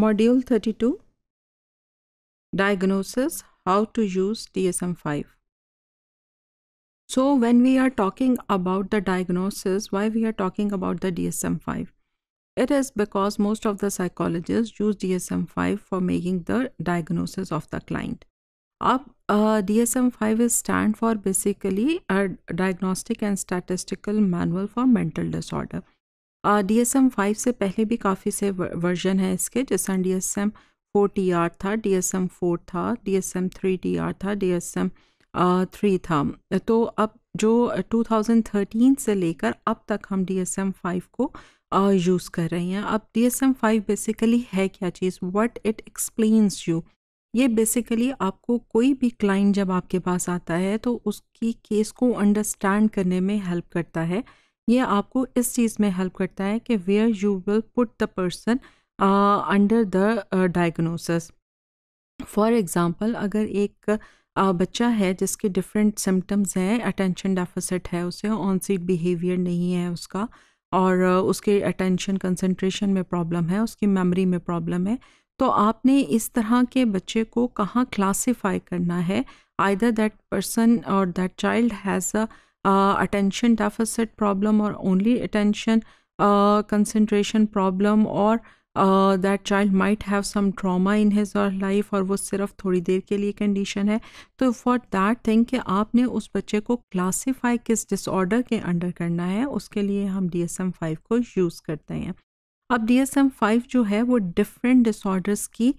Module 32 Diagnosis How to use DSM 5. So, when we are talking about the diagnosis, why we are talking about the DSM 5? It is because most of the psychologists use DSM 5 for making the diagnosis of the client. Up, uh, DSM 5 is stand for basically a diagnostic and statistical manual for mental disorder. D S M five से पहले भी काफ़ी से version है इसके जैसा D S M four T R था D S M four था D S M three T R था डी एस एम थ्री था तो अब जो 2013 से लेकर अब तक हम डी एस एम फाइव को यूज़ uh, कर रहे हैं अब D S M five basically है क्या चीज़ वट इट एक्सप्लेन्स यू ये बेसिकली आपको कोई भी क्लाइंट जब आपके पास आता है तो उसकी केस को अंडरस्टैंड करने में हेल्प करता है ये आपको इस चीज़ में हेल्प करता है कि where you will put the person under the diagnosis for example अगर एक uh, बच्चा है जिसके डिफरेंट सिम्टम्स हैं अटेंशन डेफिसिट है उसे ऑन सीट बिहेवियर नहीं है उसका और uh, उसके अटेंशन कंसनट्रेशन में प्रॉब्लम है उसकी मेमोरी में प्रॉब्लम है तो आपने इस तरह के बच्चे को कहाँ क्लासिफाई करना है आइदर दैट पर्सन और that child has a attention deficit problem और ओनली अटेंशन कंसंट्रेशन प्रॉब्लम और that child might have some trauma in his और लाइफ और वो सिर्फ थोड़ी देर के लिए कंडीशन है तो फॉर दैट थिंग कि आपने उस बच्चे को क्लासीफाई किस डिसऑर्डर के अंडर करना है उसके लिए हम डी एस एम फाइव को यूज़ करते हैं अब डी एस एम फाइव जो है वो डिफरेंट डिसऑर्डर्स की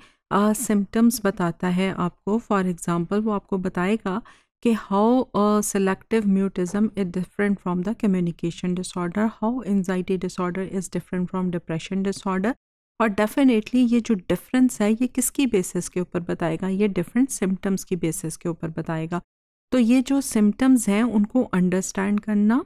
सिम्टम्स uh, बताता है आपको फॉर एग्ज़ाम्पल वो आपको बताएगा कि how selective mutism is different from the communication disorder how anxiety disorder is different from depression disorder और डेफिनेटली ये जो डिफरेंस है ये किसकी बेसिस के ऊपर बताएगा ये डिफरेंट सिम्टम्स की बेसिस के ऊपर बताएगा तो ये जो सिम्टम्स हैं उनको अंडरस्टैंड करना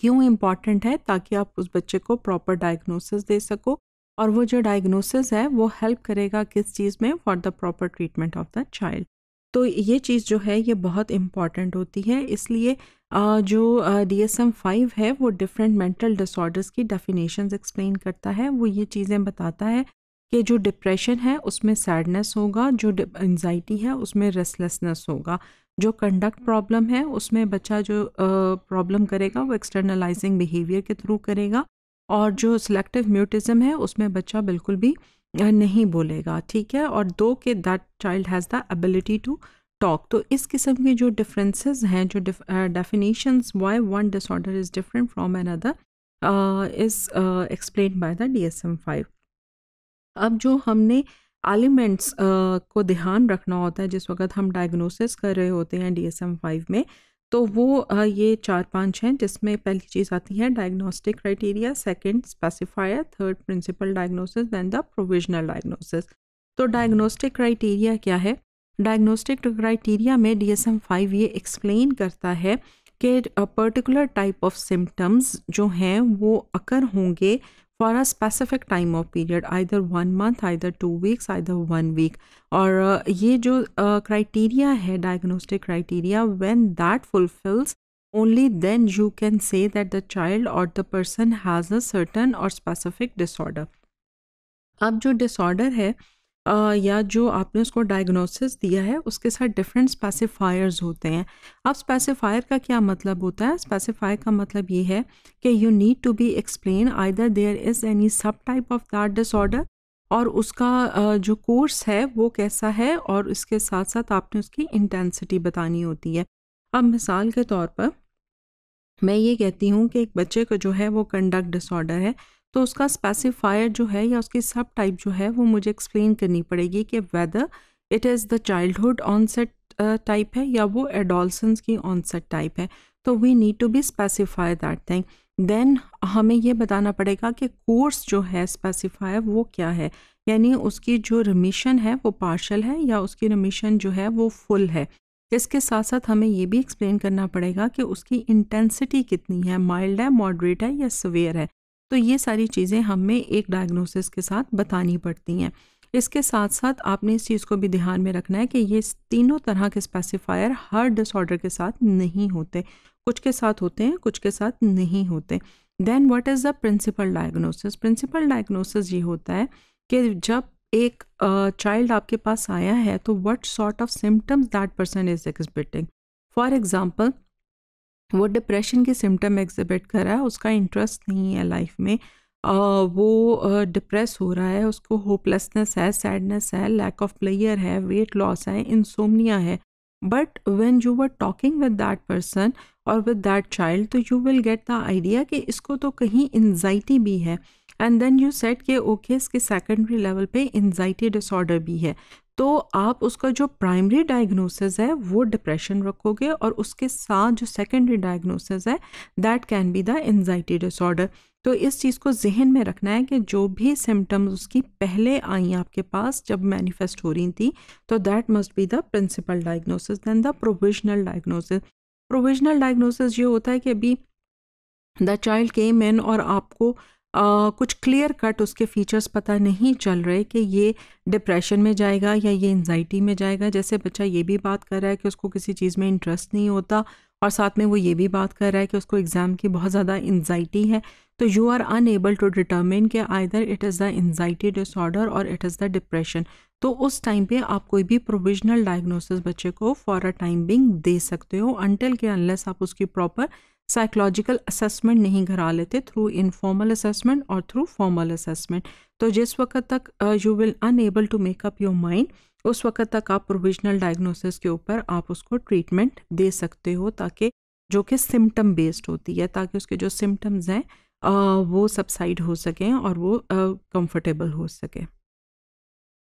क्यों इम्पॉर्टेंट है ताकि आप उस बच्चे को प्रॉपर डायग्नोसिस दे सको और वो जो डायग्नोसिस है वो हेल्प करेगा किस चीज़ में for the proper treatment of the child तो ये चीज़ जो है ये बहुत इम्पॉर्टेंट होती है इसलिए जो डी एस एम फाइव है वो डिफरेंट मेंटल डिसऑर्डर्स की डेफिनेशंस एक्सप्लेन करता है वो ये चीज़ें बताता है कि जो डिप्रेशन है उसमें सैडनेस होगा जो एनजाइटी है उसमें रेस्टलेसनेस होगा जो कंडक्ट प्रॉब्लम है उसमें बच्चा जो प्रॉब्लम करेगा वो एक्सटर्नलाइजिंग बिहेवियर के थ्रू करेगा और जो सिलेक्टिव म्यूटिज़म है उसमें बच्चा बिल्कुल भी नहीं बोलेगा ठीक है और दो के that child has the ability to talk तो इस किस्म के जो डिफरेंसेस हैं जो definitions why one disorder is different from another is explain by the D S M five अब जो हमने एलिमेंट्स uh, को ध्यान रखना होता है जिस वक्त हम डायग्नोसिस कर रहे होते हैं डी एस एम फाइव में तो वो ये चार पांच हैं जिसमें पहली चीज़ आती है diagnostic criteria second specifier third principal diagnosis then the provisional diagnosis तो डायग्नोस्टिक क्राइटेरिया क्या है डायग्नोस्टिक क्राइटेरिया में डी एस एम फाइव ये एक्सप्लेन करता है कि पर्टिकुलर टाइप ऑफ सिम्टम्स जो हैं वो अकर होंगे for a specific time of period either one month either two weeks either one week और ये जो criteria है diagnostic criteria when that fulfills only then you can say that the child or the person has a certain or specific disorder अब जो disorder है या जो आपने उसको डायग्नोसिस दिया है उसके साथ डिफरेंट स्पेसिफायर्स होते हैं अब स्पेसिफायर का क्या मतलब होता है स्पेसिफायर का मतलब ये है कि you need to be explain either there is any subtype of that disorder और उसका जो कोर्स है वो कैसा है और इसके साथ साथ आपने उसकी इंटेंसिटी बतानी होती है अब मिसाल के तौर पर मैं ये कहती हूँ कि एक बच्चे को जो है वो कंडक्ट डिसऑर्डर है तो उसका स्पेसिफायर जो है या उसकी सब टाइप जो है वो मुझे एक्सप्लेन करनी पड़ेगी कि whether it is the childhood onset type है या वो एडोलसन्स की ऑनसेट टाइप है तो we need to be specify that thing then हमें ये बताना पड़ेगा कि कोर्स जो है स्पेसिफाई वो क्या है यानी उसकी जो रिमिशन है वो पार्शल है या उसकी रिमिशन जो है वो फुल है इसके साथ साथ हमें ये भी एक्सप्लेन करना पड़ेगा कि उसकी इंटेंसिटी कितनी है माइल्ड है मॉडरेट है या सवेयर है तो ये सारी चीज़ें हमें एक डायग्नोसिस के साथ बतानी पड़ती हैं इसके साथ साथ आपने इस चीज़ को भी ध्यान में रखना है कि ये तीनों तरह के स्पेसिफायर हर डिसऑर्डर के साथ नहीं होते कुछ के साथ होते हैं कुछ के साथ नहीं होते then what is the principal diagnosis principal diagnosis ये होता है कि जब एक चाइल्ड uh, आपके पास आया है तो what sort of symptoms that person is expecting for example वो डिप्रेशन के सिम्टम एग्जिबिट कर रहा है उसका इंटरेस्ट नहीं है लाइफ में आ, वो डिप्रेस हो रहा है उसको होपलेसनेस है सैडनेस है लैक ऑफ प्लेयर है वेट लॉस है इंसोमनिया है but when you were talking with that person और विद दैट चाइल्ड तो you will get the idea कि इसको तो कहीं एनजाइटी भी है एंड देन यू सेट के ओके इसके सेकेंडरी लेवल पे एनजाइटी डिसऑर्डर भी है तो आप उसका जो प्राइमरी डायग्नोसिस है वो डिप्रेशन रखोगे और उसके साथ जो सेकेंडरी डायग्नोसिस है that can be the anxiety disorder तो इस चीज़ को जहन में रखना है कि जो भी सिम्टम्स उसकी पहले आई आपके पास जब मैनिफेस्ट हो रही थी तो that must be the principal diagnosis then the provisional diagnosis provisional diagnosis ये होता है कि अभी द चाइल्ड केम इन और आपको आ, कुछ क्लियर कट उसके फीचर्स पता नहीं चल रहे कि ये डिप्रेशन में जाएगा या ये एनजाइटी में जाएगा जैसे बच्चा ये भी बात कर रहा है कि उसको किसी चीज़ में इंटरेस्ट नहीं होता और साथ में वो ये भी बात कर रहा है कि उसको एग्ज़ाम की बहुत ज़्यादा एनजाइटी है तो you are unable to determine कि either it is the anxiety disorder और इट इज़ द डिप्रेशन तो उस टाइम पे आप कोई भी प्रोविजनल डायग्नोसिस बच्चे को फॉर अ टाइम बिंग दे सकते हो अनटिल के अनलेस आप उसकी प्रॉपर साइकोलॉजिकल असेसमेंट नहीं करा लेते थ्रू इनफॉर्मल असेसमेंट और थ्रू फॉर्मल असेसमेंट तो जिस वक्त तक you will unable to make up your mind उस वक्त तक आप प्रोविजनल डायग्नोसिस के ऊपर आप उसको ट्रीटमेंट दे सकते हो ताकि जो कि सिम्टम बेस्ड होती है ताकि उसके जो सिम्टम्स हैं वो सबसाइड हो सकें और वो कंफर्टेबल हो सकें